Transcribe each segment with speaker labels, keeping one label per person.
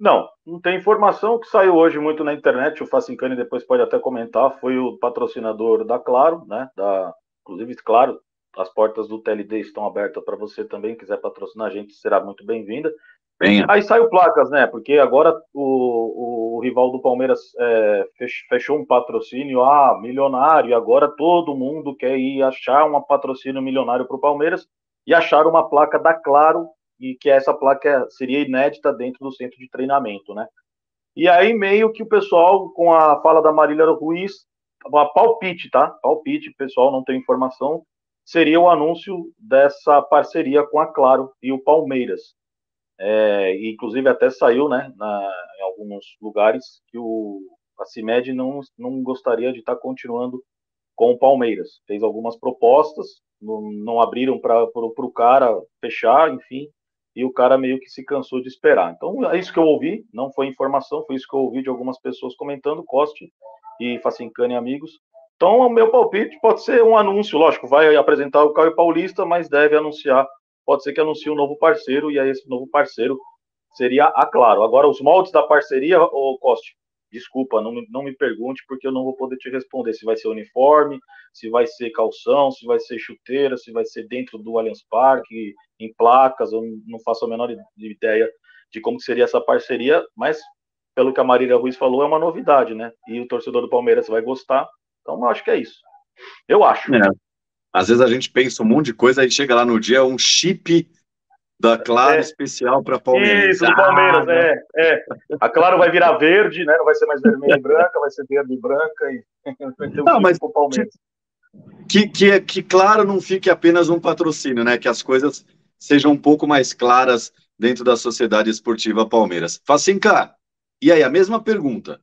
Speaker 1: Não, não tem informação. que saiu hoje muito na internet, o Facincani depois pode até comentar, foi o patrocinador da Claro, né? Da, inclusive, Claro, as portas do TLD estão abertas para você também. Quiser patrocinar a gente, será muito bem-vinda. Bem, Aí saiu placas, né? Porque agora o, o, o rival do Palmeiras é, fechou um patrocínio ah, milionário, e agora todo mundo quer ir achar um patrocínio milionário para o Palmeiras e achar uma placa da Claro e que essa placa seria inédita dentro do centro de treinamento, né? E aí meio que o pessoal, com a fala da Marília Ruiz, a palpite, tá? Palpite, pessoal, não tem informação, seria o anúncio dessa parceria com a Claro e o Palmeiras. É, inclusive até saiu, né, na, em alguns lugares, que o, a CIMED não, não gostaria de estar tá continuando com o Palmeiras. Fez algumas propostas, não, não abriram para o cara fechar, enfim e o cara meio que se cansou de esperar. Então, é isso que eu ouvi, não foi informação, foi isso que eu ouvi de algumas pessoas comentando, Coste e Facincane amigos. Então, o meu palpite pode ser um anúncio, lógico, vai apresentar o Caio Paulista, mas deve anunciar, pode ser que anuncie um novo parceiro, e aí esse novo parceiro seria a Claro. Agora, os moldes da parceria, o Coste, Desculpa, não, não me pergunte, porque eu não vou poder te responder se vai ser uniforme, se vai ser calção, se vai ser chuteira, se vai ser dentro do Allianz Parque, em placas, eu não faço a menor ideia de como seria essa parceria, mas pelo que a Marília Ruiz falou, é uma novidade, né? E o torcedor do Palmeiras vai gostar, então eu acho que é isso. Eu
Speaker 2: acho. É. Às vezes a gente pensa um monte de coisa, aí chega lá no dia, um chip da Claro é. especial para Palmeiras. Isso, do Palmeiras, ah, é,
Speaker 1: é. A Claro vai virar verde, né? Não vai ser mais vermelha e branca, vai ser verde e branca e
Speaker 2: vai ter um não, mas Palmeiras. Tipo, que, que, que claro não fique apenas um patrocínio, né? Que as coisas sejam um pouco mais claras dentro da Sociedade Esportiva Palmeiras. Facinca, e aí, a mesma pergunta.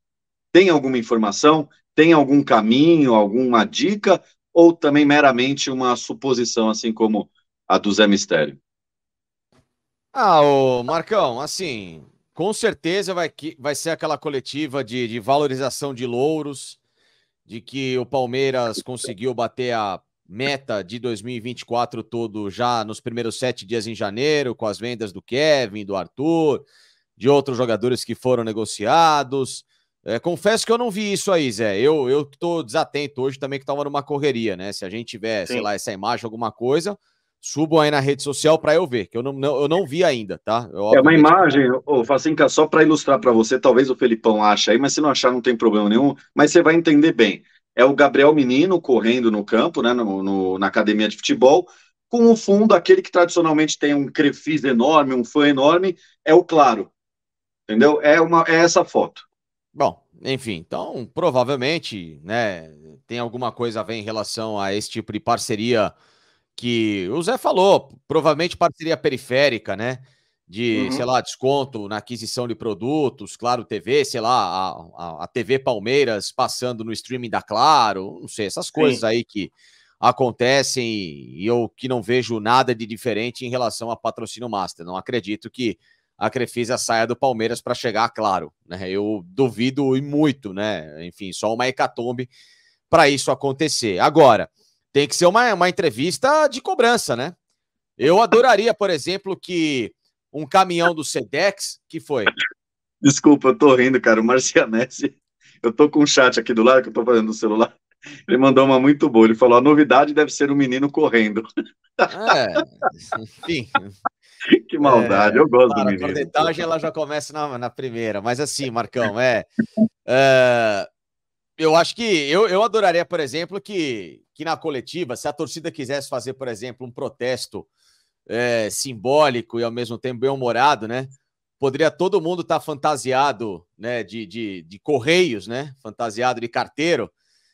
Speaker 2: Tem alguma informação? Tem algum caminho, alguma dica? Ou também meramente uma suposição, assim como a do Zé Mistério?
Speaker 3: Ah, ô Marcão, assim, com certeza vai, que, vai ser aquela coletiva de, de valorização de louros, de que o Palmeiras conseguiu bater a meta de 2024 todo já nos primeiros sete dias em janeiro, com as vendas do Kevin, do Arthur, de outros jogadores que foram negociados. É, confesso que eu não vi isso aí, Zé. Eu, eu tô desatento hoje também, que estava numa correria, né? Se a gente tiver, Sim. sei lá, essa imagem, alguma coisa, subam aí na rede social para eu ver, que eu não, não, eu não vi ainda, tá? Eu, é uma imagem,
Speaker 2: oh, Facinca, só para ilustrar para você, talvez o Felipão ache aí, mas se não achar não tem problema nenhum, mas você vai entender bem. É o Gabriel Menino correndo no campo, né, no, no na academia de futebol, com o fundo, aquele que tradicionalmente tem um crefis enorme, um fã enorme, é o claro. Entendeu? É, uma, é essa foto. Bom,
Speaker 3: enfim, então provavelmente né, tem alguma coisa a ver em relação a esse tipo de parceria que o Zé falou, provavelmente parceria periférica, né? De, uhum. sei lá, desconto na aquisição de produtos, Claro TV, sei lá, a, a, TV Palmeiras passando no streaming da Claro, não sei, essas coisas Sim. aí que acontecem e eu que não vejo nada de diferente em relação a patrocínio master. Não acredito que a Crefisa saia do Palmeiras para chegar, claro, né? Eu duvido e muito, né? Enfim, só uma hecatombe para isso acontecer. Agora, tem que ser uma, uma entrevista de cobrança, né? Eu adoraria, por exemplo, que um caminhão do Sedex, que foi?
Speaker 2: Desculpa, eu tô rindo, cara, o Marcianese, eu tô com um chat aqui do lado, que eu tô fazendo no celular, ele mandou uma muito boa, ele falou, a novidade deve ser um menino correndo.
Speaker 3: É, enfim...
Speaker 2: Que maldade, é, eu gosto claro, do menino. A
Speaker 3: detagem ela já começa na, na primeira, mas assim, Marcão, é... é eu acho que eu, eu adoraria, por exemplo, que que na coletiva, se a torcida quisesse fazer, por exemplo, um protesto é, simbólico e ao mesmo tempo bem-humorado, né? Poderia todo mundo estar tá fantasiado né, de, de, de, correios, né? Fantasiado de carteiro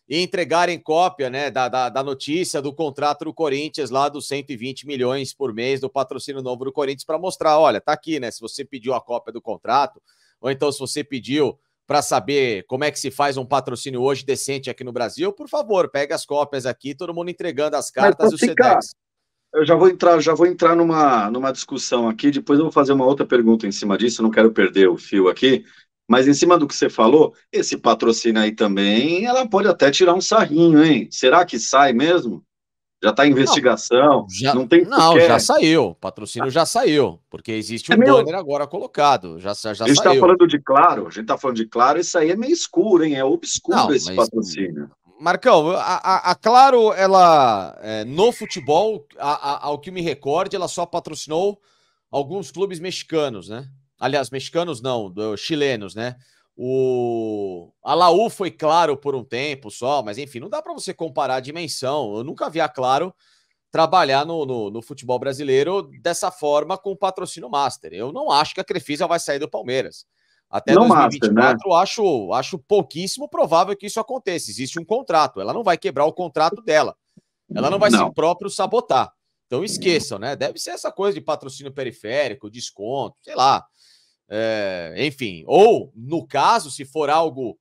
Speaker 3: e entregarem cópia né, da, da, da, notícia do contrato do Corinthians lá dos 120 milhões por mês do patrocínio novo do Corinthians para mostrar, olha, tá aqui, né? Se você pediu a cópia do contrato, ou então se você pediu para saber como é que se faz um patrocínio hoje decente aqui no Brasil, por favor, pega as cópias aqui, todo mundo entregando as cartas e os ficar, Eu já vou entrar,
Speaker 2: já vou entrar numa, numa discussão aqui, depois eu vou fazer uma outra pergunta em cima disso, não quero perder o fio aqui, mas em cima do que você falou, esse patrocínio aí também, ela pode até tirar um
Speaker 3: sarrinho, hein? Será que sai mesmo? já está em investigação, não, já, não tem. Não, já saiu. patrocínio já saiu, porque existe é um banner agora colocado. Já, já a gente está falando
Speaker 2: de claro, a gente está falando de claro, isso aí é meio escuro, hein? É obscuro não, esse mas... patrocínio.
Speaker 3: Marcão, a, a, a Claro, ela é, no futebol, a, ao que me recorde, ela só patrocinou alguns clubes mexicanos, né? Aliás, mexicanos não, chilenos, né? O Alaú foi claro por um tempo só, mas enfim, não dá para você comparar a dimensão. Eu nunca vi a Claro trabalhar no, no, no, futebol brasileiro dessa forma com o patrocínio Master. Eu não acho que a Crefisa vai sair do Palmeiras. Até não 2024, master, né? acho, acho pouquíssimo provável que isso aconteça. Existe um contrato, ela não vai quebrar o contrato dela. Ela não vai não. se próprio sabotar. Então esqueçam, né? Deve ser essa coisa de patrocínio periférico, desconto, sei lá. É, enfim, ou no caso, se for algo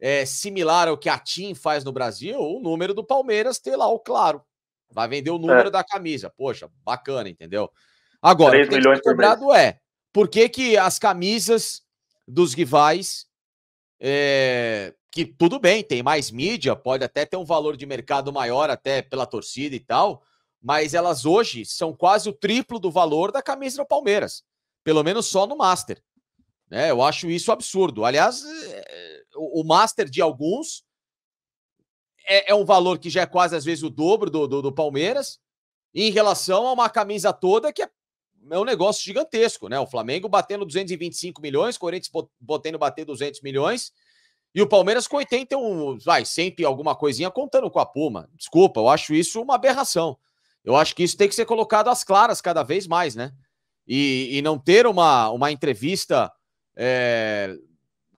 Speaker 3: é, similar ao que a TIM faz no Brasil, o número do Palmeiras ter lá o claro. Vai vender o é. número é. da camisa. Poxa, bacana, entendeu? Agora, 3 milhões por é por que, que as camisas dos rivais, eh, que tudo bem, tem mais mídia, pode até ter um valor de mercado maior, até pela torcida e tal, mas elas hoje são quase o triplo do valor da camisa do Palmeiras pelo menos só no Master. Né? Eu acho isso absurdo. Aliás, é, o Master de alguns é, é um valor que já é quase às vezes o dobro do, do, do Palmeiras, em relação a uma camisa toda que é é um negócio gigantesco, né? O Flamengo batendo 225 milhões, Corinthians botando bater 200 milhões e o Palmeiras com 81, vai, sempre alguma coisinha contando com a Puma. Desculpa, eu acho isso uma aberração. Eu acho que isso tem que ser colocado às claras cada vez mais, né? e, e não ter uma, uma entrevista é,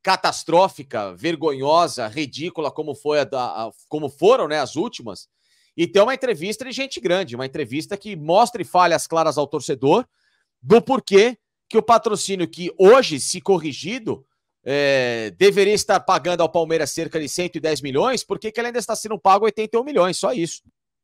Speaker 3: catastrófica, vergonhosa, ridícula, como, foi a da, a, como foram né, as últimas, e ter uma entrevista de gente grande, uma entrevista que mostre falhas claras ao torcedor do porquê que o patrocínio que hoje, se corrigido, é, deveria estar pagando ao Palmeiras cerca de 110 milhões, porque que ele ainda está sendo pago 81 milhões, só isso.